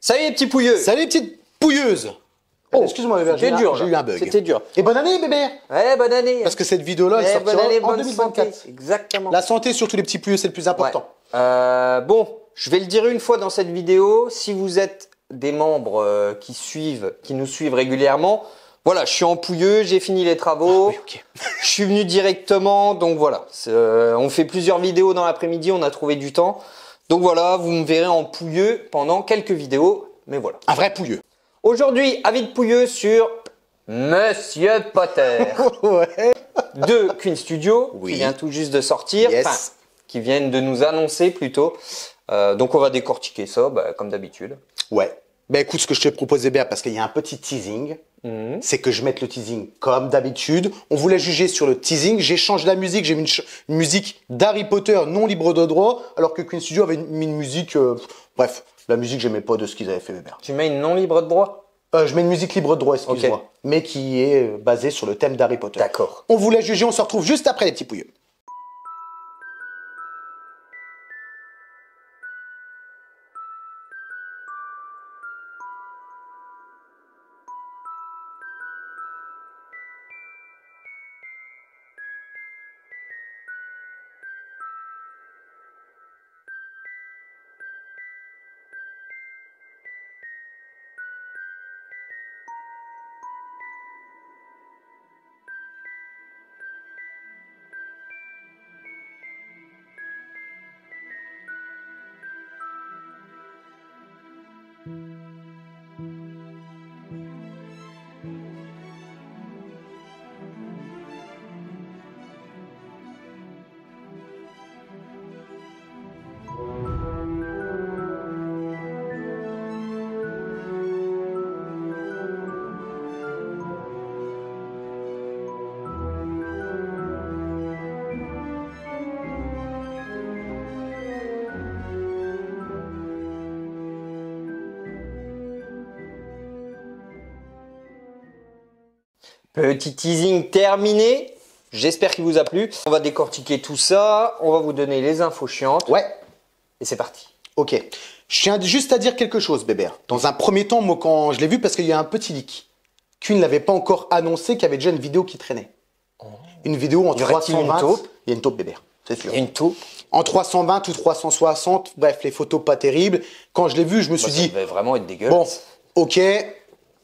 Salut les petits pouilleux Salut les petites pouilleuses Oh, Excuse-moi, j'ai eu un bug. C'était dur. Et bonne année, bébé Ouais, bonne année Parce que cette vidéo-là, elle sortira bonne année, en 2024. Exactement. La santé, surtout les petits pouilleux, c'est le plus important. Euh, bon, je vais le dire une fois dans cette vidéo, si vous êtes des membres euh, qui suivent, qui nous suivent régulièrement, voilà, je suis en pouilleux, j'ai fini les travaux, ah je suis venu directement, donc voilà. Euh, on fait plusieurs vidéos dans l'après-midi, on a trouvé du temps. Donc voilà, vous me verrez en pouilleux pendant quelques vidéos, mais voilà. Un vrai pouilleux. Aujourd'hui, avis de pouilleux sur Monsieur Potter de Queen Studio, qui vient tout juste de sortir, enfin, qui viennent de nous annoncer plutôt. Euh, donc on va décortiquer ça, bah, comme d'habitude. Ouais. Ben écoute, ce que je te propose, bien parce qu'il y a un petit teasing, mhm. c'est que je mette le teasing comme d'habitude. On voulait juger sur le teasing. J'échange la musique. J'ai mis une, musique d'Harry Potter non libre de droit, alors que Queen Studio avait mis une, musique. Euh, bref, la musique, j'aimais pas de ce qu'ils avaient fait Hébert. Tu mets une non libre de droit euh, je mets une musique libre de droit, excuse-moi, mais qui est basée sur le thème d'Harry Potter. D'accord. On voulait juger, on se retrouve juste après les petits pouilleux. Petit teasing terminé. J'espère qu'il vous a plu. On va décortiquer tout ça. On va vous donner les infos chiantes. Ouais. Et c'est parti. Ok. Je tiens juste à dire quelque chose, Bébert. Dans un premier temps, moi, quand je l'ai vu, parce qu'il y a un petit leak, ne l'avait pas encore annoncé qu'il y avait déjà une vidéo qui traînait. Oh. Une vidéo en 320. Une Il y a une taupe, Bébert. C'est sûr. Il y a une taupe. En 320 ou 360, bref, les photos pas terribles. Quand je l'ai vu, je me bah, suis dit. Ça vraiment être dégueulasse. Bon, ok,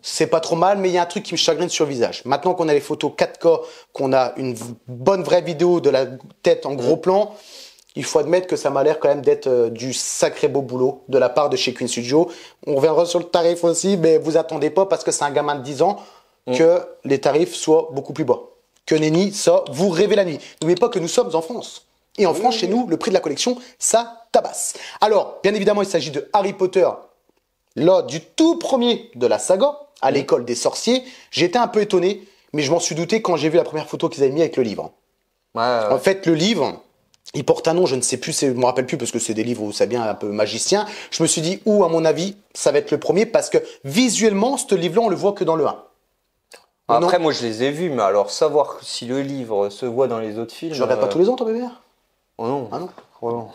c'est pas trop mal, mais il y a un truc qui me chagrine sur le visage. Maintenant qu'on a les photos 4K, qu'on a une bonne vraie vidéo de la tête en gros plan, il faut admettre que ça m'a l'air quand même d'être euh, du sacré beau boulot de la part de chez Queen Studio. On reviendra sur le tarif aussi, mais vous attendez pas parce que c'est un gamin de 10 ans mm. que les tarifs soient beaucoup plus bas. Que nenni, ça, vous rêvez la nuit. N'oubliez pas que nous sommes en France. Et en France, chez nous, le prix de la collection, ça tabasse. Alors, bien évidemment, il s'agit de Harry Potter, là, du tout premier de la saga, à l'école des sorciers. J'étais un peu étonné, mais je m'en suis douté quand j'ai vu la première photo qu'ils avaient mis avec le livre. En fait, le livre, il porte un nom, je ne sais plus, je me rappelle plus parce que c'est des livres où ça bien un peu magicien. Je me suis dit, ou à mon avis, ça va être le premier parce que visuellement, ce livre-là, on le voit que dans le 1. Après, moi, je les ai vus, mais alors savoir si le livre se voit dans les autres films. Je le regarde pas euh, tous les ans, ton bébé Oh non. Ah non. Oh non.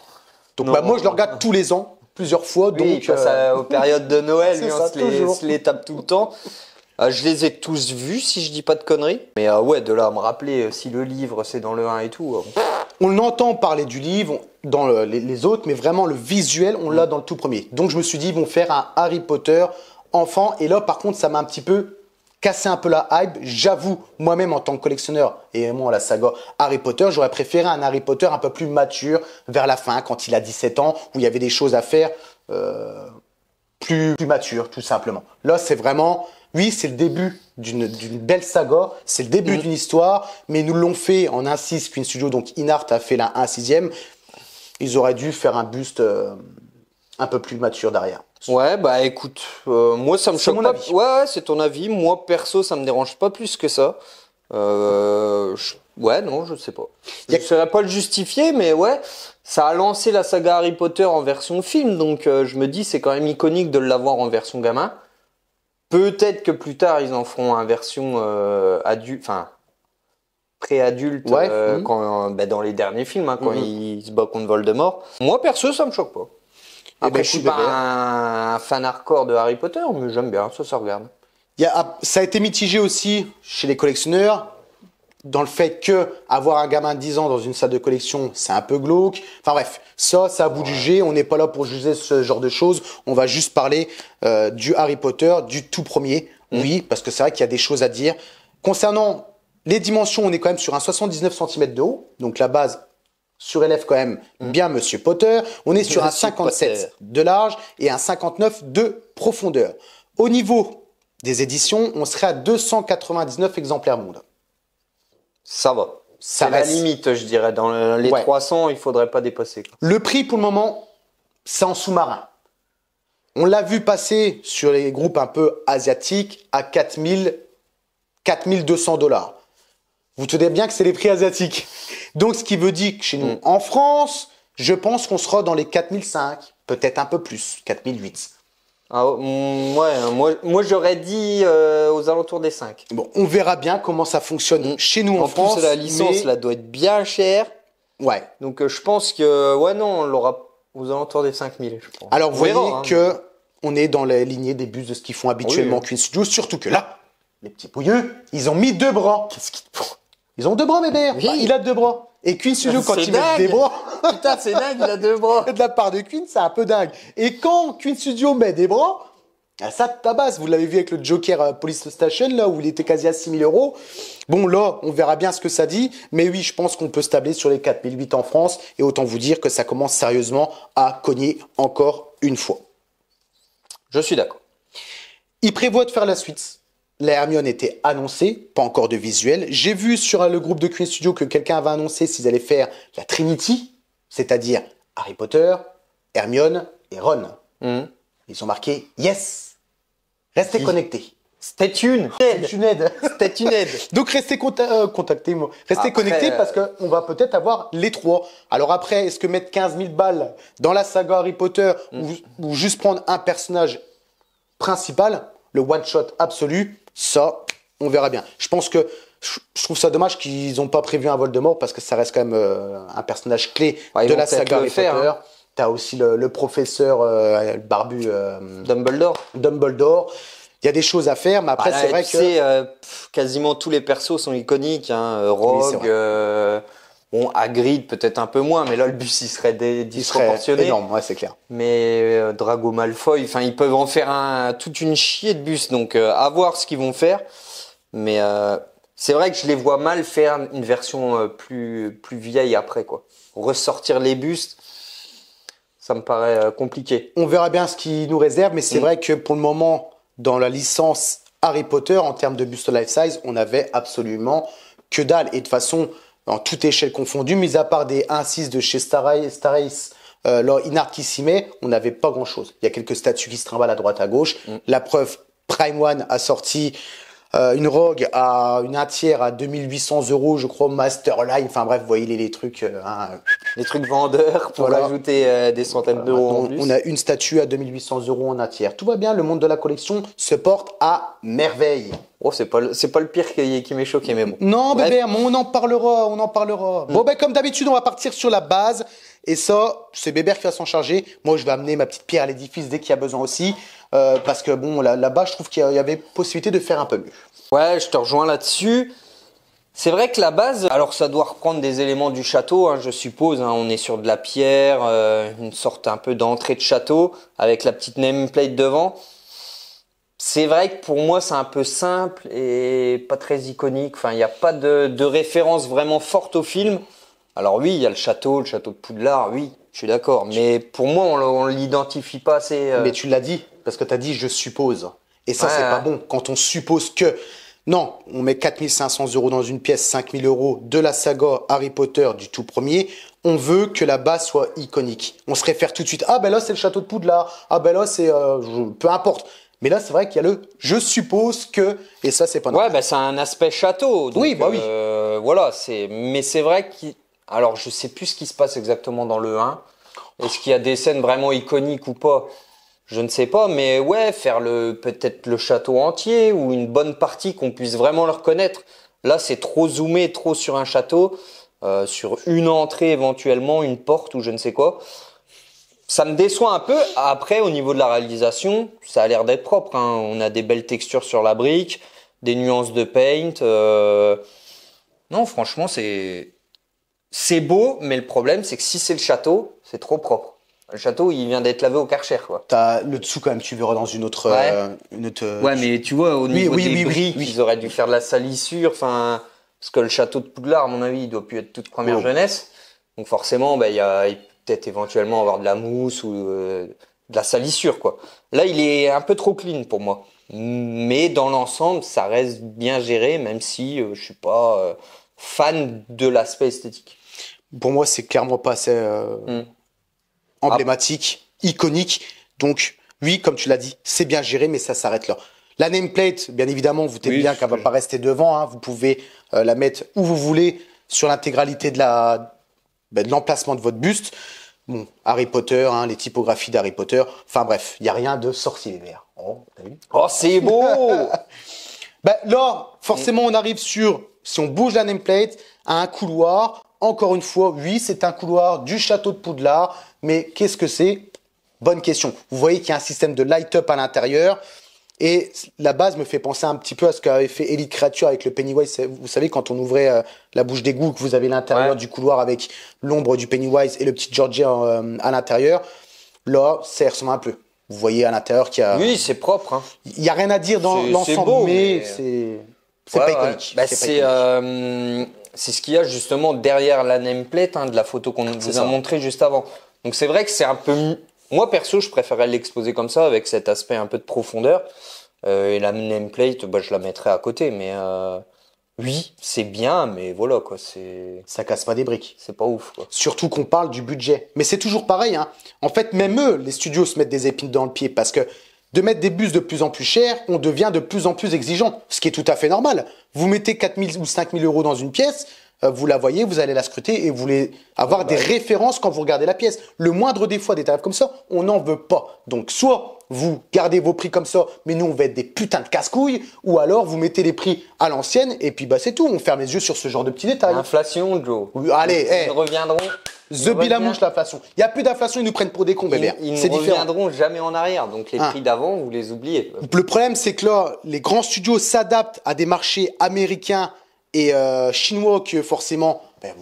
Donc, bah, moi, je le regarde tous les ans plusieurs fois. donc, euh, aux périodes de Noël, on se les, tape tout le temps. Ah, je les ai tous vus, si je dis pas de conneries. Mais euh, ouais, de là à me rappeler euh, si le livre c'est dans le 1 et tout. On entend parler du livre dans les, les, autres, mais vraiment le visuel, on l'a mm. dans le tout premier. Donc je me suis dit, ils vont faire un Harry Potter enfant. Et là, par contre, ça m'a un petit peu casser un peu la hype. J'avoue, moi-même en tant que collectionneur et aimant la saga Harry Potter, j'aurais préféré un Harry Potter un peu plus mature vers la fin, quand il a 17 ans, où il y avait des choses à faire euh, plus, plus mature tout simplement. Là, c'est vraiment, oui, c'est le début d'une belle saga, c'est le début mm. d'une histoire, mais nous l'ont fait en 1-6, Queen Studio, donc Inart a fait la 1-6e. Ils auraient dû faire un buste euh, un peu plus mature derrière. Ouais, bah écoute, euh, moi ça me choque pas. Ouais, c'est ton avis. Moi perso, ça me dérange pas plus que ça. Euh, ouais, non, je sais pas. Je ne pas le justifier, mais ouais, ça a lancé la saga Harry Potter en version film, donc euh, je me dis c'est quand même iconique de l'avoir en version gamin. Peut-être que plus tard ils en feront une version adulte, enfin pré-adulte, mhm. quand bah, dans les derniers films, hein, quand mhm. ils se battent contre Voldemort. Moi perso, ça me choque pas. Eh Après, ben, je suis pas un fan hardcore de Harry Potter, mais j'aime bien, ça ça regarde. Ah, ça a été mitigé aussi chez les collectionneurs dans le fait que avoir un gamin de 10 ans dans une salle de collection, c'est un peu glauque. Enfin bref, ça, ça à vous juger. On n'est pas là pour juger ce genre de choses. On va juste parler euh, du Harry Potter, du tout premier. Mm. Oui, parce que c'est vrai qu'il y a des choses à dire. Concernant les dimensions, on est quand même sur un 79 cm de haut. Donc la base, surélève quand même mm. bien Monsieur Potter. On est sur un 57 de large et un 59 de profondeur. Au niveau des éditions, on serait à 299 exemplaires monde. Ça va. C'est la limite, je dirais. Dans les 300, il faudrait pas dépasser. Le prix, pour le moment, c'est en sous-marin. On l'a vu passer sur les groupes un peu asiatiques à 4000, 4200 dollars. Vous tenez bien que c'est les prix asiatiques. Donc, ce qui veut dire que chez nous, mm. en France, je pense qu'on sera dans les 4005, peut-être un peu plus, 4008. Ah, mm, ouais, hein, moi, j'aurais dit euh, aux alentours des 5. Bon, on verra bien comment ça fonctionne mm. chez nous en, France. la licence, là, doit être bien chère. Ouais. Donc, euh, je pense que, ouais, non, on l'aura aux alentours des 5000, je pense. Alors, vous voyez hein. que on est dans la lignée des bus de ce qu'ils font habituellement oui, oui. surtout que là, les petits pouilleux, ils ont mis deux bras. Qu'est-ce qu'ils font ils ont deux bras, mes Oui. Bah, il a deux bras. Et Queen Studio, quand il met des bras. Putain, c'est dingue, il a deux bras. de la part de Queen, c'est un peu dingue. Et quand Queen Studio met des bras, ah, ça tabasse. Vous l'avez vu avec le Joker euh, Police Station, là, où il était quasi à 6000 euros. Bon, là, on verra bien ce que ça dit. Mais oui, je pense qu'on peut se tabler sur les huit en France. Et autant vous dire que ça commence sérieusement à cogner encore une fois. Je suis d'accord. Il prévoit de faire la suite la Hermione était annoncée, pas encore de visuel. J'ai vu sur le groupe de Queen Studio que quelqu'un avait annoncé s'ils allaient faire la Trinity, c'est-à-dire Harry Potter, Hermione et Ron. Mhm. Ils ont marqué Yes. Restez connectés. C'était une aide. C'était Donc restez euh, moi. Restez connectés euh, parce qu'on va peut-être avoir les trois. Alors après, est-ce que mettre 15 000 balles dans la saga Harry Potter mhm. ou juste prendre un personnage principal, le one shot absolu, ça, on verra bien. Je pense que je trouve ça dommage qu'ils n'ont pas prévu un vol de mort parce que ça reste quand même euh, un personnage clé de la saga Tu hein. as aussi le, professeur euh, barbu euh, Dumbledore. Dumbledore. Il y a des choses à faire, mais après ah, c'est vrai que quasiment tous les persos sont iconiques. Hein. Rogue. Bon, grid, peut-être un peu moins, mais là le bus il serait disproportionné. énorme, ouais, c'est clair. Mais euh, Drago Malfoy, enfin ils peuvent en faire un, toute une chier de bus, donc euh, à voir ce qu'ils vont faire. Mais euh, c'est vrai que je les vois mal faire une version plus plus vieille après quoi. Ressortir les bustes, ça me paraît compliqué. On verra bien ce qui nous réserve, mais c'est mm. vrai que pour le moment dans la licence Harry Potter en termes de buste life size, on avait absolument que dalle. Et de façon en toute échelle confondue, mis à part des 1 de chez Starace, euh, leur on n'avait pas grand-chose. Il y a quelques statues qui se trimballent à droite à gauche. Mm. La preuve, Prime One a sorti euh, une Rogue à une un tiers à 2800 euros, je crois, Masterline. Enfin bref, voyez les, les trucs. Euh, hein, des trucs vendeurs pour ajouter euh, des centaines d'euros On a une statue à 2800 euros en tiers. Tout va bien, le monde de la collection se porte à merveille. Oh, c'est pas, pas le pire qui, qui m'est choqué, mais bon. Non, Bébert, on en parlera, on en parlera. Hmm. Bon, ben, comme d'habitude, on va partir sur la base. Et ça, c'est Bébert qui va s'en charger. Moi, je vais amener ma petite pierre à l'édifice dès qu'il y a besoin aussi. Euh, parce que bon, là-bas, je trouve qu'il y avait possibilité de faire un peu mieux. Ouais, je te rejoins là-dessus. C'est vrai que la base, alors ça doit reprendre des éléments du château, hein, je suppose. Hein, on est sur de la pierre, euh, une sorte un peu d'entrée de château avec la petite nameplate devant. C'est vrai que pour moi c'est un peu simple et pas très iconique. Enfin, il n'y a pas de, de, référence vraiment forte au film. Alors oui, il y a le château, le château de Poudlard, oui, je suis d'accord. Mais pour moi, on, l'identifie pas assez. Euh. Mais tu l'as dit, parce que tu as dit je suppose. Et ça, c'est pas bon. Quand on suppose que non, on met 4500 euros dans une pièce, 5000 euros de la saga Harry Potter du tout premier. On veut que la base soit iconique. On se réfère tout de suite. Ah ben là c'est le château de Poudlard. Ah ben là c'est euh, peu importe. Mais là, c'est vrai qu'il y a le je suppose que et ça c'est pas normal. Ouais, ben, bah, c'est un aspect château. oui, bah oui. Euh, voilà, c'est mais c'est vrai qu'il alors je sais plus ce qui se passe exactement dans le 1. Est-ce qu'il y a des scènes vraiment iconiques ou pas je ne sais pas, mais ouais, faire le peut-être le château entier ou une bonne partie qu'on puisse vraiment le reconnaître. Là, c'est trop zoomé, trop sur un château, euh, sur une entrée éventuellement, une porte ou je ne sais quoi. Ça me déçoit un peu. Après, au niveau de la réalisation, ça a l'air d'être propre. Hein. On a des belles textures sur la brique, des nuances de paint. Euh. Non, franchement, c'est c'est beau, mais le problème, c'est que si c'est le château, c'est trop propre. Le château, il vient d'être lavé au Karcher, quoi. T'as le dessous quand même, tu verras dans une autre, ouais. Euh, une autre. Euh, ouais, mais tu vois au niveau des oui, ils auraient dû faire de la salissure, enfin, parce que le château de Poudlard, à mon avis, il doit plus être toute première oh. jeunesse, donc forcément, bah, il y a peut-être éventuellement avoir de la mousse ou euh, de la salissure, quoi. Là, il est un peu trop clean pour moi, mais dans l'ensemble, ça reste bien géré, même si je suis pas fan de l'aspect esthétique. Pour moi, c'est clairement pas assez. Hmm emblématique, iconique. Donc, oui, comme tu l'as dit, c'est bien géré, mais ça s'arrête là. La nameplate, bien évidemment, vous tenez bien qu'elle ne va pas rester devant. Hein. Vous pouvez euh, la mettre où vous voulez sur l'intégralité de la ben, l'emplacement de votre buste. Bon, Harry Potter, hein, les typographies d'Harry Potter. Enfin bref, il n'y a rien de sorcier vert. Oh, Oh, c'est beau ben, Là, forcément, on arrive sur, si on bouge la nameplate, à un couloir. Encore une fois, oui, c'est un couloir du château de Poudlard mais qu'est-ce que c'est Bonne question. Vous voyez qu'il y a un système de light-up à l'intérieur. Et la base me fait penser un petit peu à ce qu'avait fait Elite Creature avec le Pennywise. Vous savez, quand on ouvrait euh, la bouche d'égout, que vous avez l'intérieur du couloir avec l'ombre du Pennywise et le petit Georgie euh, à l'intérieur, là, ça ressemble un peu. Vous voyez à l'intérieur qu'il y a. Oui, c'est propre. Hein. Il n'y a rien à dire dans l'ensemble, mais, c'est. pas iconique. Bah, euh, c'est ce qu'il y a justement derrière la nameplate hein, de la photo qu'on vous a montrée juste avant. Donc c'est vrai que c'est un peu... Moi perso, je préférais l'exposer comme ça, avec cet aspect un peu de profondeur. Euh, et la nameplate, bah, je la mettrais à côté, mais... Euh... Oui, c'est bien, mais voilà quoi, c'est. Ça casse pas des briques. C'est pas ouf Surtout qu'on parle du budget. Mais c'est toujours pareil, hein. En fait, même eux, les studios se mettent des épines dans le pied parce que de mettre des bus de plus en plus chers, on devient de plus en plus exigeant, ce qui est tout à fait normal. Vous mettez 4000 ou 5000 euros dans une pièce, euh, vous la voyez, vous allez la scruter et vous voulez avoir des références quand vous regardez la pièce. Le moindre des fois des tarifs comme ça, on n'en veut pas. Donc soit vous gardez vos prix comme ça, mais nous on va être des putains de casse-couilles, ou alors vous mettez les prix à l'ancienne et puis bah c'est tout, on ferme les yeux sur ce genre de petits détails. Inflation, Joe. Allez, ils reviendront. The Billamouche, l'inflation. Il n'y a plus d'inflation, ils nous prennent pour des cons, bébé. Ils, ils ne reviendront jamais en arrière, donc les hein. prix d'avant, vous les oubliez. Le problème, c'est que là, les grands studios s'adaptent à des marchés américains, et euh, chinois que forcément, ben,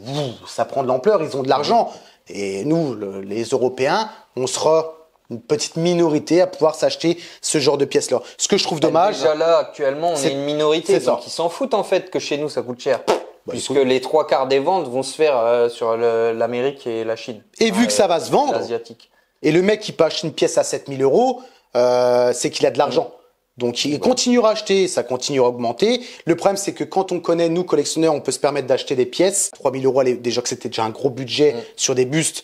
ça prend de l'ampleur, ils ont de l'argent. Et nous, les Européens, on sera une petite minorité à pouvoir s'acheter ce genre de pièces-là. Ce que je trouve ben, dommage. Déjà là, actuellement, on est, une minorité. qui donc ils s'en foutent en fait que chez nous, ça coûte cher. Bah, puisque les trois quarts des ventes vont se faire euh, sur l'Amérique et la Chine. Et vu que ça va se vendre. Asiatique. Et le mec qui peut une pièce à 7000 euros, euh, c'est qu'il a de l'argent. Donc il continuera à acheter, ça continuera à augmenter. Le problème c'est que quand on connaît, nous collectionneurs, on peut se permettre d'acheter des pièces. 3000 euros, déjà que c'était déjà un gros budget mm. sur des bustes.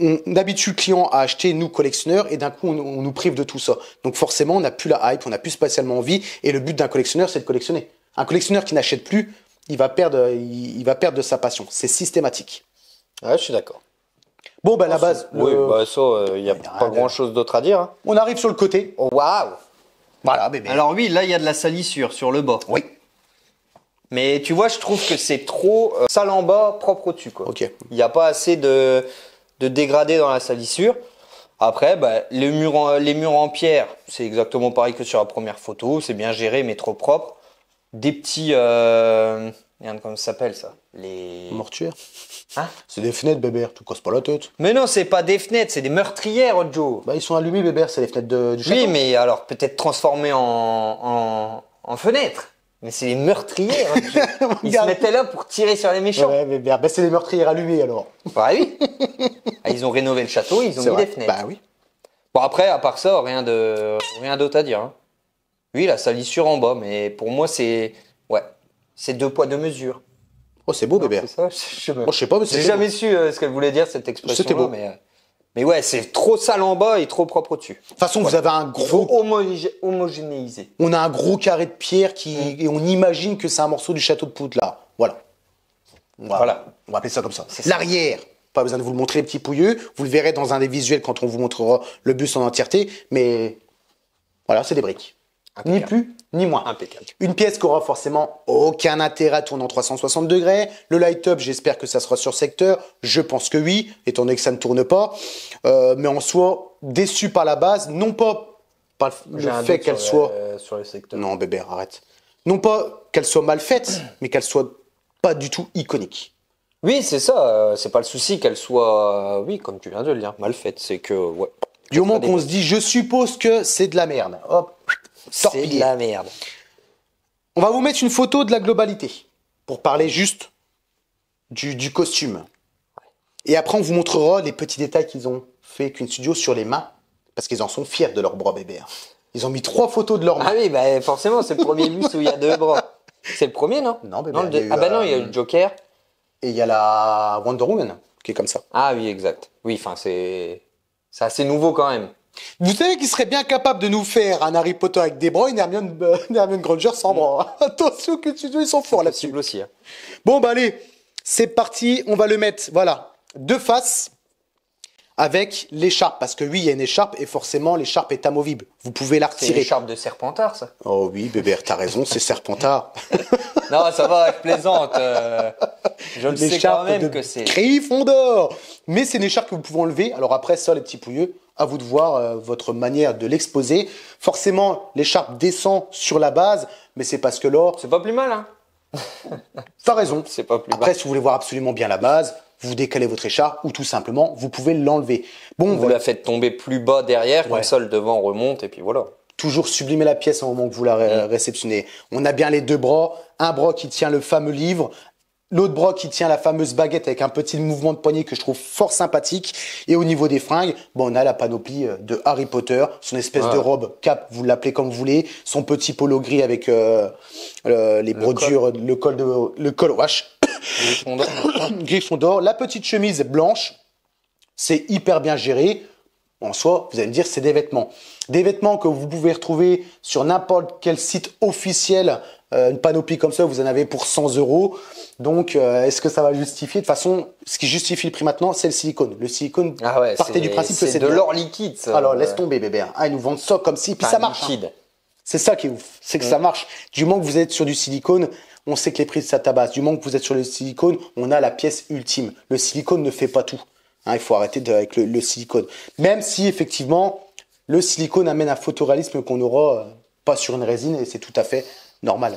On habitue le client à acheter, nous collectionneurs, et d'un coup on, nous prive de tout ça. Donc forcément on n'a plus la hype, on n'a plus spécialement envie, et le but d'un collectionneur c'est de collectionner. Un collectionneur qui n'achète plus, il va, perdre, il, va perdre de sa passion. C'est systématique. Ouais, je suis d'accord. Bon, ben la ah, base. Oui, euh, bah, ça, euh, il n'y a, pas grand-chose d'autre à dire. Hein. On arrive sur le côté. Waouh alors oui, là, il y a de la salissure sur le bas. Oui. Mais tu vois, je trouve que c'est trop euh, sale en bas, propre au-dessus. Quoi. Ok. Il n'y a pas assez de, de dégradé dans la salissure. Après, bah, les, murs en, les murs en pierre, c'est exactement pareil que sur la première photo. C'est bien géré, mais trop propre. Des petits... Euh, Merde, comment ça s'appelle ça Les. Mortuaires Hein C'est des fenêtres, Bébert, tu casses pas la tête. Mais non, c'est pas des fenêtres, c'est des meurtrières, Joe. Bah, ils sont allumés, Bébert, c'est les fenêtres de- du château. Oui, mais alors peut-être transformées en, en, fenêtres. Mais c'est des meurtrières, hein. Ils se mettaient là pour tirer sur les méchants. Ouais, Bébert, bah, c'est des meurtrières allumées alors. Bah oui. Ah, ils ont rénové le château, ils ont mis des fenêtres. Bah oui. Bon après, à part ça, rien de rien d'autre à dire. Hein. Oui, la salissure en bas, mais pour moi c'est ouais, c'est deux poids, deux mesures. Oh, c'est beau, bébé. C'est Ça oh, je, sais pas, mais J'ai jamais su euh, ce qu'elle voulait dire, cette expression. C'était beau. Mais, euh, mais ouais, c'est trop sale en bas et trop propre au-dessus. De toute façon, vous avez un gros. homogénéisé. On a un gros carré de pierre qui. Mm. Et on imagine que c'est un morceau du château de Poudlard. là. Voilà. Voilà. On va appeler ça comme ça. L'arrière. Pas besoin de vous le montrer, les petits pouilleux. Vous le verrez dans un des visuels quand on vous montrera le bus en entièreté. Mais voilà, c'est des briques. Ni plus, ni moins. Impeccable. Une pièce qui aura forcément aucun intérêt à tourner en 360 degrés. Le light-up, j'espère que ça sera sur secteur. Je pense que oui, étant donné que ça ne tourne pas. Euh, mais en soi, déçu par la base, non pas par le fait qu'elle soit. Euh, sur Non, bébé, arrête. Non pas qu'elle soit mal faite, mais qu'elle soit pas du tout iconique. Oui, c'est ça. Euh, c'est pas le souci qu'elle soit, oui, comme tu viens de le dire, mal faite. C'est que, ouais. Du moment qu'on se dit, je suppose que c'est de la merde. Hop, c'est de la merde. On va vous mettre une photo de la globalité pour parler juste du, costume. Et après, on vous montrera les petits détails qu'ils ont fait qu'une Studio sur les mains parce qu'ils en sont fiers de leur bras bébé. Hein. Ils ont mis trois photos de leurs mains. Ah oui, bah, forcément, c'est le premier bus où il y a deux bras. C'est le premier, non Non, bébé, bah, Ah bah non, euh, il y a le Joker. Et il y a la Wonder Woman qui est comme ça. Ah oui, exact. Oui, enfin, c'est. C'est assez nouveau quand même. Vous savez qu'il serait bien capable de nous faire un Harry Potter avec des bras et Hermione, euh, Hermione Granger sans mm. bras. Attention que tu ils sont forts là-dessus. aussi. Hein. Bon, bah allez, c'est parti. On va le mettre, voilà, de face avec l'écharpe. Parce que oui, il y a une écharpe et forcément, l'écharpe est amovible. Vous pouvez la retirer. C'est l'écharpe de Serpentard, ça Oh oui, Bébert, t'as raison, c'est Serpentard. non, ça va, être plaisante. Euh, je ne sais quand même que c'est. fond d'or Mais c'est une écharpe que vous pouvez enlever. Alors après, ça, les petits pouilleux, à vous de voir euh, votre manière de l'exposer. Forcément, l'écharpe descend sur la base, mais c'est parce que l'or. C'est pas plus mal, hein T'as raison. C'est pas plus Après, si vous voulez voir absolument bien la base, vous décalez votre écharpe ou tout simplement, vous pouvez l'enlever. Bon, vous la faites tomber plus bas derrière, le sol devant remonte et puis voilà toujours sublimer la pièce au moment que vous la mm. réceptionnez. On a bien les deux bras, un bras qui tient le fameux livre, L'autre broc, qui tient la fameuse baguette avec un petit mouvement de poignet que je trouve fort sympathique. Et au niveau des fringues, bon, on a la panoplie euh, de Harry Potter, son espèce de robe cap, vous l'appelez comme vous voulez, son petit polo gris avec euh, euh, les brodures, le col de le col Griffon d'or, la petite chemise blanche. C'est hyper bien géré. En soi, vous allez me dire, c'est des vêtements. Des vêtements que vous pouvez retrouver sur n'importe quel site officiel euh, une panoplie comme ça, vous en avez pour 100 euros. Donc, euh, est-ce que ça va justifier De toute façon, ce qui justifie le prix maintenant, c'est le silicone. Le silicone, ah partait du principe que c'est de l'or liquide. Alors, laisse tomber, bébé. Hein. Ah, ils nous vendent ça comme si, puis ça marche. Hein. C'est ça qui est c'est que ça mm. marche. Du moment que vous êtes sur du silicone, on sait que les prix, ça tabasse. Du moment que vous êtes sur le silicone, on a la pièce ultime. Le silicone ne fait pas tout. Hein. il faut arrêter avec le, le, silicone. Même si, effectivement, le silicone amène un photoréalisme qu'on n'aura euh, pas sur une résine, et c'est tout à fait normal.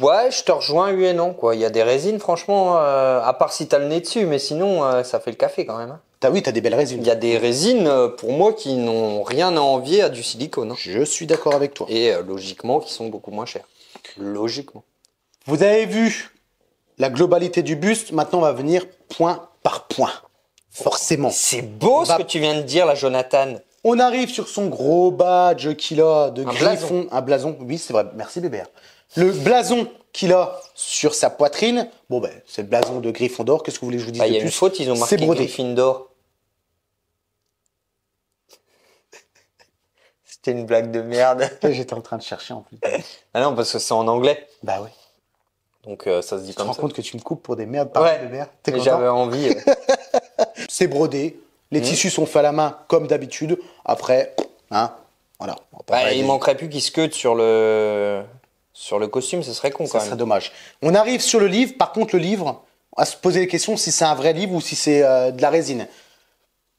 Ouais, je te rejoins, oui et non. Quoi. Il y a des résines, franchement, euh, à part si t'as le nez dessus, mais sinon, euh, ça fait le café quand même. Hein. T'as oui, t'as des belles résines. Il y a des résines, euh, pour moi, qui n'ont rien à envier à du silicone. Hein. Je suis d'accord avec toi. Et logiquement, qui sont beaucoup moins chères. Logiquement. Vous avez vu la globalité du buste. Maintenant, on va venir point par point. Forcément. C'est beau ce que tu viens de dire, là, Jonathan. On arrive sur son gros badge qu'il a de griffon, blason. un blason. Oui, c'est vrai. Merci Bébert. Le blason qu'il a sur sa poitrine, bon ben, c'est le blason de griffon d'or Qu'est-ce que vous voulez que je vous dise bah, de y a plus faute, ils ont marqué d'or. C'était une blague de merde. J'étais en train de chercher en plus. ah non, parce que c'est en anglais. Bah oui. Donc euh, ça se dit comme ça. Tu te rends compte que tu me coupes pour des merdes par ouais, de J'avais envie. Euh. c'est brodé, les mm. tissus sont faits à la main, comme d'habitude. Après, hein, voilà. Bah, il ne manquerait plus qu'il se cut sur le... sur le costume, ce serait con quand même. serait dommage. On arrive sur le livre. Par contre, le livre, à se poser les questions si c'est un vrai livre ou si c'est euh, de la résine.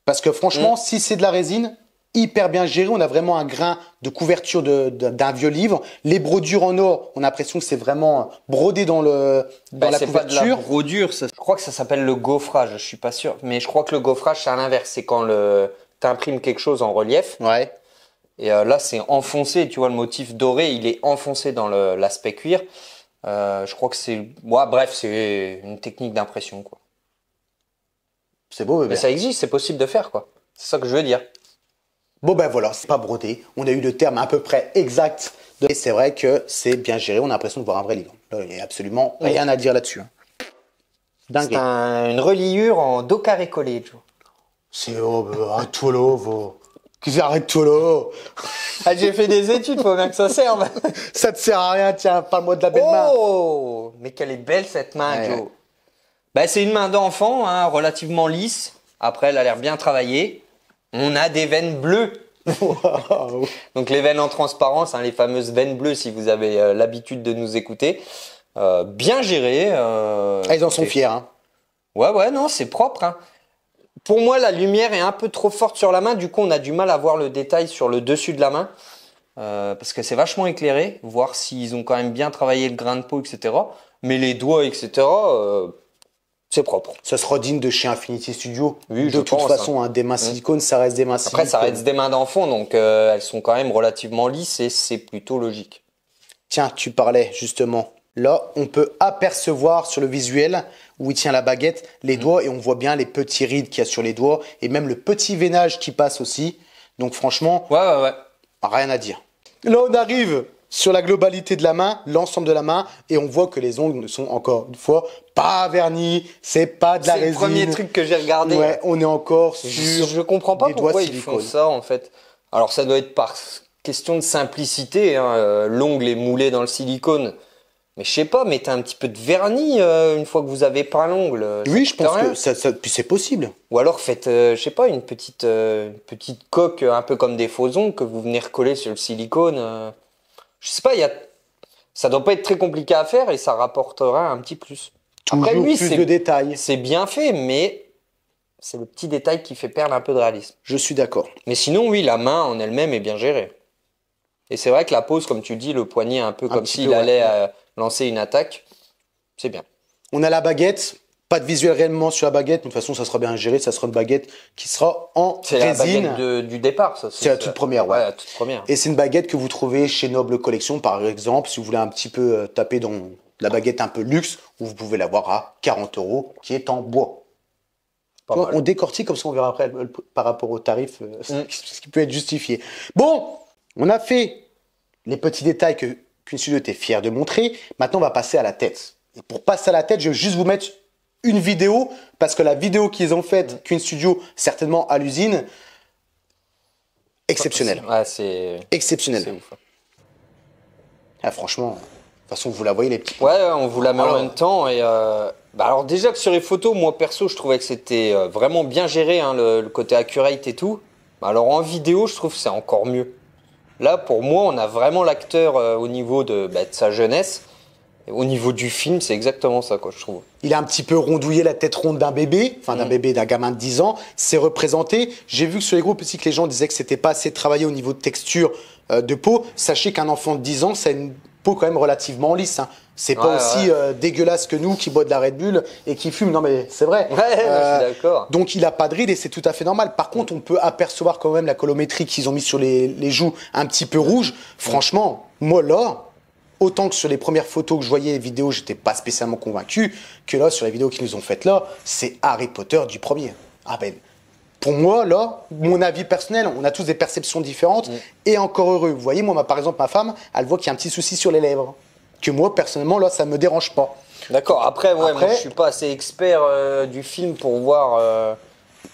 Parce que franchement, mm. si c'est de la résine, hyper bien géré. On a vraiment un grain de couverture d'un vieux livre. Les brodures en or, on a l'impression que c'est vraiment brodé dans le bah, la couverture. Pas de la brodure, ça. Je crois que ça s'appelle le gaufrage. Je suis pas sûr, mais je crois que le gaufrage c'est à l'inverse. C'est quand le t'imprimes quelque chose en relief. Ouais. Et euh, là, c'est enfoncé. Tu vois le motif doré, il est enfoncé dans l'aspect cuir. Euh, je crois que c'est. moi. bref, c'est une technique d'impression quoi. C'est beau, Mais ça existe, c'est possible de faire quoi. C'est ça que je veux dire. Bon ben voilà, c'est pas brodé, on a eu le terme à peu près exact Et c'est vrai que c'est bien géré, on a l'impression de voir un vrai ligand. il n'y a absolument rien à dire là-dessus. Hein. C'est une reliure en dos carré collé, Joe. C'est oh, un tolo, Qu'ils arrêtent tolo ah, J'ai fait des études, faut bien que ça serve Ça te sert à rien, tiens, parle-moi de la belle main Oh Mais qu'elle est belle cette main, Joe bah, C'est une main d'enfant, hein, relativement lisse. Après, elle a l'air bien travaillée on a des veines bleues. Donc les veines en transparence, hein, les fameuses veines bleues, si vous avez euh, l'habitude de nous écouter, euh, bien gérées. ils euh, en sont fiers. Hein. Ouais, ouais, non, c'est propre. Hein. Pour moi, la lumière est un peu trop forte sur la main, du coup, on a du mal à voir le détail sur le dessus de la main. parce que c'est vachement éclairé, voir s'ils ont quand même bien travaillé le grain de peau, etc. Mais les doigts, etc c'est propre. Ça sera digne de chez Infinity Studio. Oui, de toute façon, un hein. hein, des mains mmh. silicone, ça reste des mains Après, ça reste des mains d'enfant, donc euh, elles sont quand même relativement lisses et c'est plutôt logique. Tiens, tu parlais justement. Là, on peut apercevoir sur le visuel où il tient la baguette les mmh. doigts et on voit bien les petits rides qu'il y a sur les doigts et même le petit veinage qui passe aussi. Donc franchement, ouais, ouais, ouais. rien à dire. Là, on arrive sur la globalité de la main, l'ensemble de la main, et on voit que les ongles ne sont encore une fois pas vernis, c'est pas de la résine. C'est le premier truc que j'ai regardé. Ouais, on est encore sur. Je, je comprends pas pourquoi ils font ça en fait. Alors ça doit être par question de simplicité. Hein, euh, l'ongle est moulé dans le silicone. Mais je sais pas, mettez un petit peu de vernis euh, une fois que vous avez peint l'ongle. Euh, oui, je pense que ça, c'est possible. Ou alors faites, je sais pas, une petite, une petite coque un peu comme des faux ongles que vous venez recoller sur le silicone je sais pas, il y ça doit pas être très compliqué à faire et ça rapportera un petit plus. Toujours Après, lui, plus de détails. C'est bien fait, mais c'est le petit détail qui fait perdre un peu de réalisme. Je suis d'accord. Mais sinon, oui, la main en elle-même est bien gérée. Et c'est vrai que la pose, comme tu dis, le poignet un peu comme s'il allait euh, lancer une attaque, c'est bien. On a la baguette, pas de visuel réellement sur la baguette, mais de toute façon, ça sera bien géré, ça sera une baguette qui sera en résine. C'est la baguette du départ, ça. C'est la toute première, ouais. la toute première. Et c'est une baguette que vous trouvez chez Noble Collection, par exemple, si vous voulez un petit peu euh, taper dans la baguette un peu luxe, où vous pouvez l'avoir à 40 euros, qui est en bois. on décortique comme ça, on verra après euh, par rapport au tarif euh, mm. ce qui peut être justifié. Bon, on a fait les petits détails que qu'une studio est fière de montrer. Maintenant, on va passer à la tête. Et pour passer à la tête, je vais juste vous mettre une vidéo, parce que la vidéo qu'ils ont faite, qu'une studio, certainement à l'usine, exceptionnelle. assez c'est exceptionnelle. Ah, franchement, de façon, vous la voyez les petits. Ouais, on vous la met en même temps et. Euh, bah, alors déjà que sur les photos, moi perso, je trouvais que c'était euh, vraiment bien géré, hein, le, côté accurate et tout. Bah, alors en vidéo, je trouve c'est encore mieux. Là, pour moi, on a vraiment l'acteur euh, au niveau de, bah, de, sa jeunesse au niveau du film, c'est exactement ça, quoi, je trouve. Il a un petit peu rondouillé la tête ronde d'un bébé, enfin d'un mm. bébé, d'un gamin de 10 ans. C'est représenté. J'ai vu que sur les groupes aussi que les gens disaient que c'était pas assez travaillé au niveau de texture euh, de peau. Sachez qu'un enfant de 10 ans, c'est une peau quand même relativement lisse. Hein. C'est pas aussi euh, dégueulasse que nous qui boit de la Red Bull et qui fume. Non, mais c'est vrai. Ouais, euh, d'accord. Donc il a pas de ride et c'est tout à fait normal. Par contre, mm. on peut apercevoir quand même la colométrie qu'ils ont mis sur les, les joues un petit peu rouge. Franchement, moi, là, autant que sur les premières photos que je voyais, les vidéos, j'étais pas spécialement convaincu, que là, sur les vidéos qu'ils nous ont faites là, c'est Harry Potter du premier. Ah ben, pour moi, là, mon avis personnel, on a tous des perceptions différentes, mm. et encore heureux. Vous voyez, moi, par exemple, ma femme, elle voit qu'il y a un petit souci sur les lèvres, que moi, personnellement, là, ça me dérange pas. D'accord, après, ouais, moi, je suis pas assez expert euh, du film pour voir... Euh,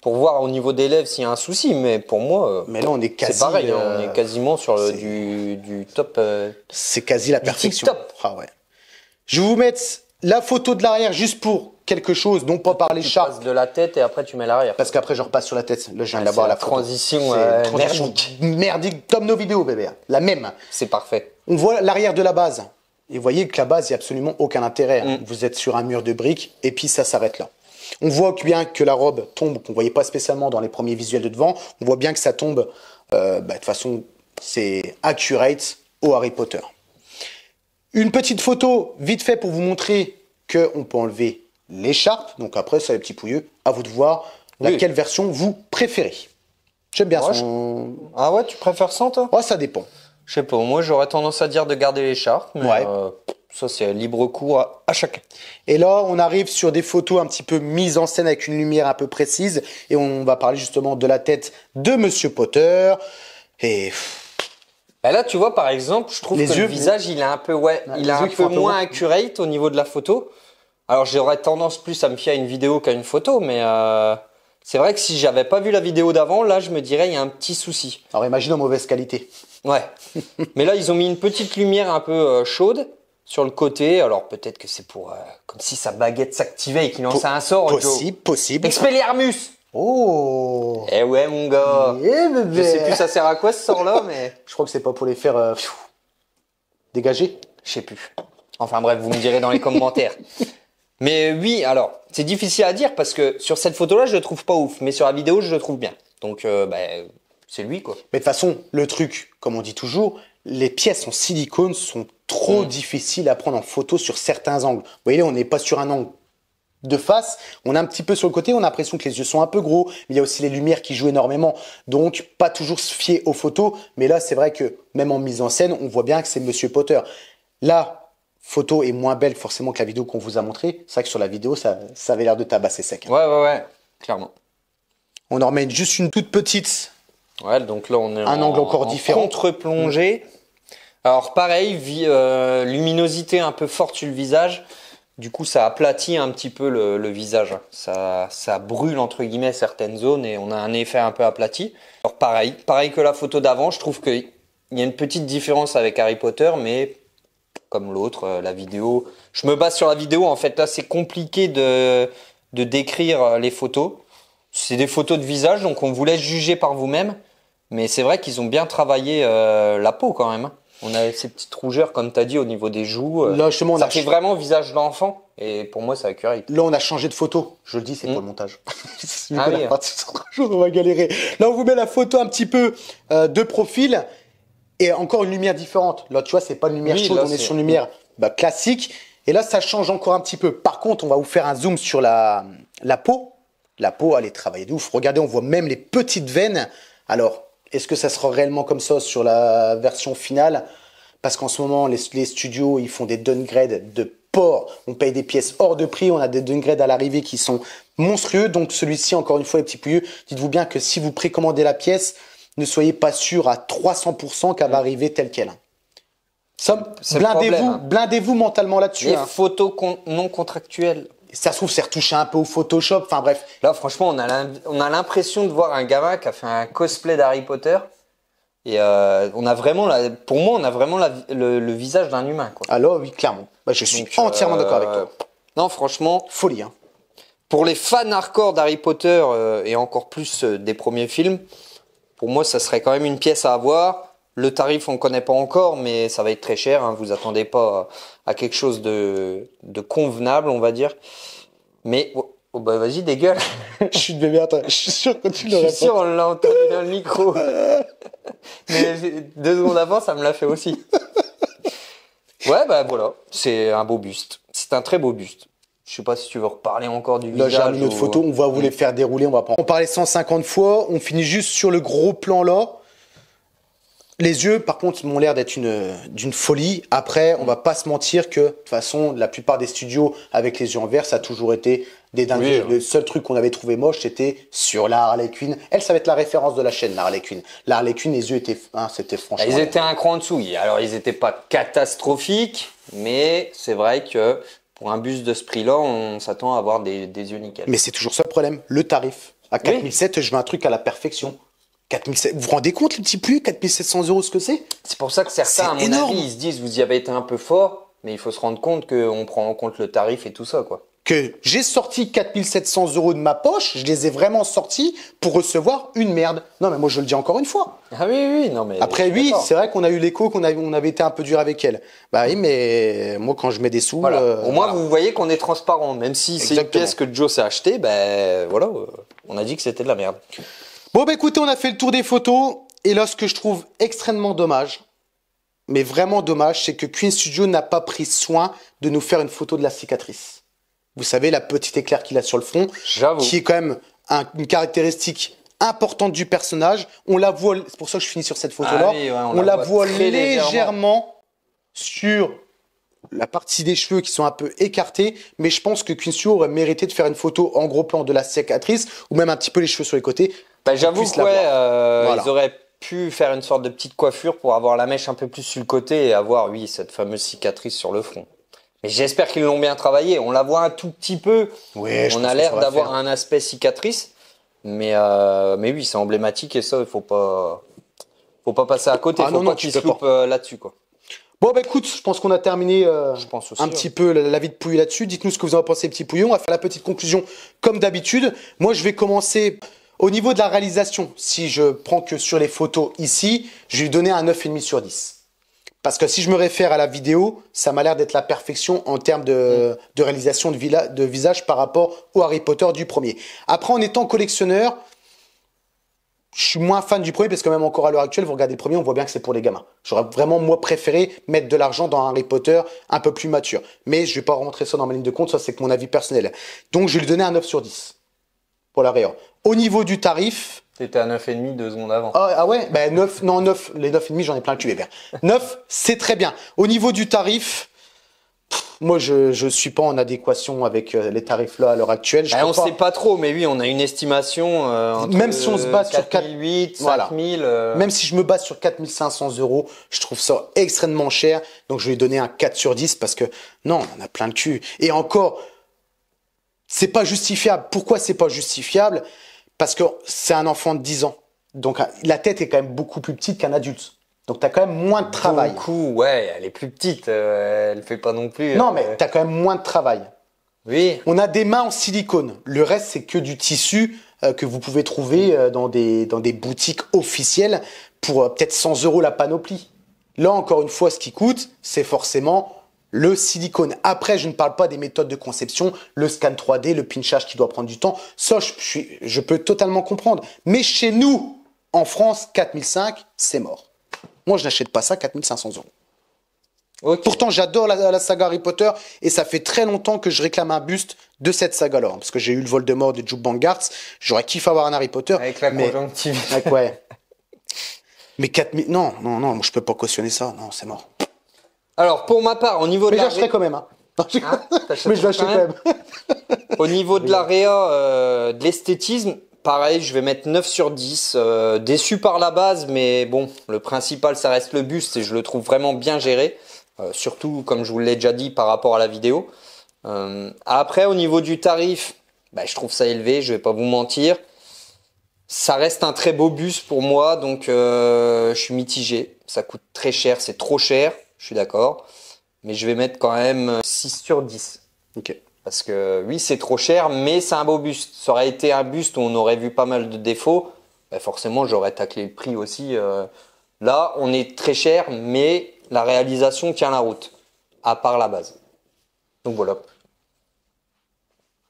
pour voir au niveau d'élèves s'il y a un souci. Mais pour moi, euh, mais là, on est quasi, c'est pareil. Hein, on euh, est quasiment sur le, du, top. Euh, c'est quasi la perfection. Ah je vais vous mettre la photo de l'arrière juste pour quelque chose, non pas par les de la tête et après tu mets l'arrière. Parce qu'après je repasse sur la tête. Là je ah, la, transition, euh, merdique. merdique. Comme nos vidéos bébé. La même. C'est parfait. On voit l'arrière de la base. Et vous voyez que la base, il n'y a absolument aucun intérêt. Mm. Vous êtes sur un mur de briques et puis ça s'arrête là. On voit bien que la robe tombe, qu'on voyait pas spécialement dans les premiers visuels de devant. On voit bien que ça tombe. Euh, bah, de façon, c'est accurate au Harry Potter. Une petite photo vite fait pour vous montrer qu'on peut enlever l'écharpe. Donc après, ça les petit pouilleux. À vous de voir laquelle version vous préférez. J'aime bien ça. Ah ouais, tu préfères ça toi Ouais, oh, ça dépend. Je sais pas, moi j'aurais tendance à dire de garder l'écharpe. ouais. Euh, ça, c'est libre cours à, chacun. Et là, on arrive sur des photos un petit peu mises en scène avec une lumière un peu précise. Et on va parler justement de la tête de Monsieur Potter. Et... Bah là, tu vois, par exemple, je trouve que le visage, il est un peu, ouais, il a moins accurate au niveau de la photo. Alors, j'aurais tendance plus à me fier à une vidéo qu'à une photo, mais... Euh, c'est vrai que si j'avais pas vu la vidéo d'avant, là, je me dirais, il y a un petit souci. Alors, imagine en mauvaise qualité. Ouais. Mais là, ils ont mis une petite lumière un peu euh, chaude sur le côté. Alors peut-être que c'est pour euh, comme si sa baguette s'activait et qu'il lançait un sort. Possible, possible. Expelliarmus. Oh. Eh ouais mon gars. Eh, bébé. Je sais plus ça sert à quoi ce sort là, mais je crois que c'est pas pour les faire euh, dégager. Je sais plus. Enfin bref, vous me direz dans les commentaires. Mais oui, alors c'est difficile à dire parce que sur cette photo là, je le trouve pas ouf, mais sur la vidéo, je le trouve bien. Donc euh, bah, c'est lui quoi. Mais de toute façon, le truc, comme on dit toujours, les pièces en silicone sont trop mm. difficiles à prendre en photo sur certains angles. Vous voyez, on n'est pas sur un angle de face, on est un petit peu sur le côté, on a l'impression que les yeux sont un peu gros, mais il y a aussi les lumières qui jouent énormément, donc pas toujours se fier aux photos, mais là c'est vrai que même en mise en scène, on voit bien que c'est Monsieur Potter. Là, photo est moins belle forcément que la vidéo qu'on vous a montrée, c'est vrai que sur la vidéo, ça, ça avait l'air de tabasser sec. Hein. Ouais, ouais, ouais, clairement. On en remet juste une toute petite donc là on est un en, contre-plongée. Mm. Alors pareil, euh, luminosité un peu forte sur le visage. Du coup, ça aplatit un petit peu le, visage. Ça, brûle entre guillemets certaines zones et on a un effet un peu aplati. Alors pareil, pareil que la photo d'avant, je trouve qu'il y a une petite différence avec Harry Potter, mais comme l'autre, euh, la vidéo. Je me base sur la vidéo. En fait, là, c'est compliqué de, de décrire euh, les photos. C'est des photos de visage, donc on vous laisse juger par vous-même. Mais c'est vrai qu'ils ont bien travaillé euh, la peau quand même. Hein. On a ces petites rougeurs, comme tu as dit, au niveau des joues. Euh, là, justement, on ça fait vraiment visage d'enfant. Et pour moi, ça a curé. Là, on a changé de photo. Je le dis, c'est hmm. pour le montage. ah oui. on va galérer. Là, on vous met la photo un petit peu euh, de profil et encore une lumière différente. Là, tu vois, c'est pas une lumière chaude, on est... sur une lumière bah, classique. Et là, ça change encore un petit peu. Par contre, on va vous faire un zoom sur la, la peau. La peau, elle est travaillée de ouf. Regardez, on voit même les petites veines. Alors, est-ce que ça sera réellement comme ça sur la version finale Parce qu'en ce moment, les, studios, ils font des downgrades de port. On paye des pièces hors de prix, on a des downgrades à l'arrivée qui sont monstrueux. Donc celui-ci, encore une fois, les petits pouilleux, dites-vous bien que si vous précommandez la pièce, ne soyez pas sûr à 300% qu'elle va arriver telle qu'elle. Hein. Blindez-vous mentalement là-dessus. Les hein. photos non contractuelles ça se trouve, c'est retouché un peu au Photoshop. Enfin bref. Là, franchement, on a l'impression de voir un gamin qui a fait un cosplay d'Harry Potter. Et euh, on a vraiment, pour moi, on a vraiment le, visage d'un humain. Quoi. Alors ah, oui, clairement. Bah, je suis entièrement d'accord avec euh, toi. Non, franchement, folie. Hein. Pour les fans hardcore d'Harry Potter euh, et encore plus des premiers films, pour moi, ça serait quand même une pièce à avoir. Le tarif, on ne connaît pas encore, mais ça va être très cher. Hein. Vous attendez pas à quelque chose de, de convenable, on va dire. Mais oh, oh, bah vas-y, dégueule. je suis de je suis sûr que tu l'aurais. Je suis sûr, on l'a entendu dans le micro. mais deux secondes avant, ça me l'a fait aussi. Ouais, bah voilà, c'est un beau buste. C'est un très beau buste. Je sais pas si tu veux reparler encore du visage. Là, j'ai ou... photo, on va vous les faire dérouler, on va pas. On parlait 150 fois, on finit juste sur le gros plan là. Les yeux, par contre, m'ont l'air d'être une, d'une folie. Après, on va pas se mentir que, de toute façon, la plupart des studios avec les yeux en vert, ça a toujours été des dingues. Hein. Le seul truc qu'on avait trouvé moche, c'était sur la Harley Quinn. Elle, ça va être la référence de la chaîne, la Harley Quinn. La Harley Quinn, les yeux étaient, hein, c'était bah, franchement. Ils étaient un cran en dessous. Alors, ils étaient pas catastrophiques, mais c'est vrai que pour un bus de ce prix-là, on s'attend à avoir des, yeux nickel. Mais c'est toujours ça le problème, le tarif. À 4007, je veux un truc à la perfection vous vous rendez compte, les petits plus 4700 euros, ce que c'est C'est pour ça que certains, à mon avis, ils se disent, vous y avez été un peu fort, mais il faut se rendre compte qu'on prend en compte le tarif et tout ça, quoi. Que j'ai sorti 4700 euros de ma poche, je les ai vraiment sortis pour recevoir une merde. Non, mais moi, je le dis encore une fois. Ah oui, oui, non, mais. Après, oui, c'est vrai qu'on a eu l'écho, qu'on on avait été un peu dur avec elle. Bah oui, mais moi, quand je mets des sous. Euh, Au moins, vous voyez qu'on est transparent. Même si c'est une pièce que Joe s'est achetée, ben voilà, euh, on a dit que c'était de la merde. Bon, bah écoutez, on a fait le tour des photos. Et là, ce que je trouve extrêmement dommage, mais vraiment dommage, c'est que Queen Studio n'a pas pris soin de nous faire une photo de la cicatrice. Vous savez, la petite éclair qu'il a sur le front, qui est quand même une caractéristique importante du personnage. On la voit, c'est pour ça que je finis sur cette photo-là, ah on, la, voit, légèrement sur la partie des cheveux qui sont un peu écartés, mais je pense que Quincy aurait mérité de faire une photo en gros plan de la cicatrice ou même un petit peu les cheveux sur les côtés. Ben J'avoue que euh, ils auraient pu faire une sorte de petite coiffure pour avoir la mèche un peu plus sur le côté et avoir, oui, cette fameuse cicatrice sur le front. Mais j'espère qu'ils l'ont bien travaillé. On la voit un tout petit peu. Oui, on a l'air d'avoir un aspect cicatrice, mais euh, mais oui, c'est emblématique et ça, il faut pas faut pas passer à côté. Ah faut non, pas qu'ils se euh, là-dessus quoi. Bon, bah écoute, je pense qu'on a terminé euh, un petit peu la, vie de pouille là-dessus. Dites-nous ce que vous en pensez, petit petits Pouillon. On va faire la petite conclusion comme d'habitude. Moi, je vais commencer au niveau de la réalisation. Si je prends que sur les photos ici, je vais lui donner un 9,5 sur 10. Parce que si je me réfère à la vidéo, ça m'a l'air d'être la perfection en termes de, mm. réalisation de, de visage par rapport au Harry Potter du premier. Après, en étant collectionneur, je suis moins fan du premier parce que même encore à l'heure actuelle, vous regardez le premier, on voit bien que c'est pour les gamins. J'aurais vraiment, moi, préféré mettre de l'argent dans Harry Potter un peu plus mature. Mais je vais pas rentrer ça dans ma ligne de compte, ça c'est que mon avis personnel. Donc je vais lui donner un 9 sur 10 pour la réor. Au niveau du tarif... T'étais à 9,5 deux secondes avant. Ah, ah ouais Ben 9, non 9, les 9,5 j'en ai plein le cul, 9, c'est très bien. Au niveau du tarif, moi, je ne suis pas en adéquation avec euh, les tarifs là à l'heure actuelle. Ben, on ne sait pas trop, mais oui, on a une estimation. Euh, même si on se base sur 4 5000. Euh. Même si je me base sur 4500 euros, je trouve ça extrêmement cher. Donc, je vais donner un 4 sur 10 parce que non, on a plein de cul. Et encore, c'est pas justifiable. Pourquoi c'est pas justifiable Parce que c'est un enfant de 10 ans. Donc, la tête est quand même beaucoup plus petite qu'un adulte. Donc tu as quand même moins de travail. Beaucoup, ouais, elle est plus petite, euh, elle fait pas non plus. Non, euh, mais tu as quand même moins de travail. Oui. On a des mains en silicone. Le reste, c'est que du tissu euh, que vous pouvez trouver dans, des, dans des boutiques officielles pour peut-être 100 euros la panoplie. Là, encore une fois, ce qui coûte, c'est forcément le silicone. Après, je ne parle pas des méthodes de conception, le scan 3D, le pinchage qui doit prendre du temps. Ça, je, je peux totalement comprendre. Mais chez nous, en France, 4005, c'est mort. Moi, je n'achète pas ça 4500 euros. Pourtant, j'adore la, saga Harry Potter et ça fait très longtemps que je réclame un buste de cette saga-là. Parce que j'ai eu le Voldemort de Juke Bangarts, j'aurais kiffé avoir un Harry Potter. Avec la mais... ouais. mais 4000. Non, non, non, je peux pas cautionner ça. Non, c'est mort. Alors, pour ma part, au niveau de. Mais quand même. Hein. Non, je... Ah, mais je quand même. au niveau de l'area euh, de l'esthétisme, Pareil, je vais mettre 9 sur 10. Euh, déçu par la base, mais bon, le principal, ça reste le bus et je le trouve vraiment bien géré. Euh, surtout, comme je vous l'ai déjà dit, par rapport à la vidéo. Euh, après, au niveau du tarif, bah, je trouve ça élevé, je vais pas vous mentir. Ça reste un très beau bus pour moi, donc je suis mitigé. Ça coûte très cher, c'est trop cher, je suis d'accord. Mais je vais mettre quand même 6 sur 10. Ok. Parce que oui, c'est trop cher, mais c'est un beau buste. Ça aurait été un buste où on aurait vu pas mal de défauts. Bah, forcément, j'aurais taclé le prix aussi. Euh. là, on est très cher, mais la réalisation tient la route, à part la base. Donc voilà.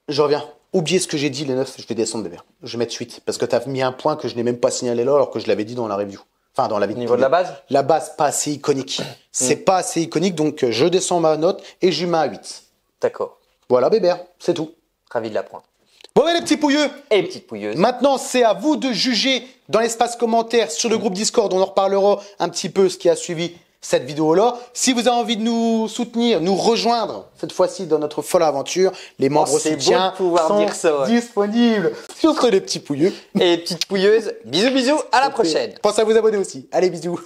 Je reviens. Oubliez ce que j'ai dit, les 9, je vais descendre bébé. Je vais mettre 8. Parce que tu as mis un point que je n'ai même pas signalé là, alors que je l'avais dit dans la review. Enfin, dans la vidéo. Niveau de la base La base, pas assez iconique. C'est pas assez iconique, donc euh, je descends ma note et je mets à 8. D'accord. Voilà Bébert, c'est tout. Ravi de l'apprendre. Bon, les petits pouilleux Et les petites pouilleuses. Maintenant, c'est à vous de juger dans l'espace commentaire sur le groupe Discord. On en reparlera un petit peu ce qui a suivi cette vidéo-là. Si vous avez envie de nous soutenir, nous rejoindre cette fois-ci dans notre folle aventure, les oh, membres soutiens pouvoir sont dire ça, disponibles sur les petits pouilleux. Et les petites pouilleuses, bisous bisous, à la prochaine. Pensez à vous abonner aussi. Allez, bisous.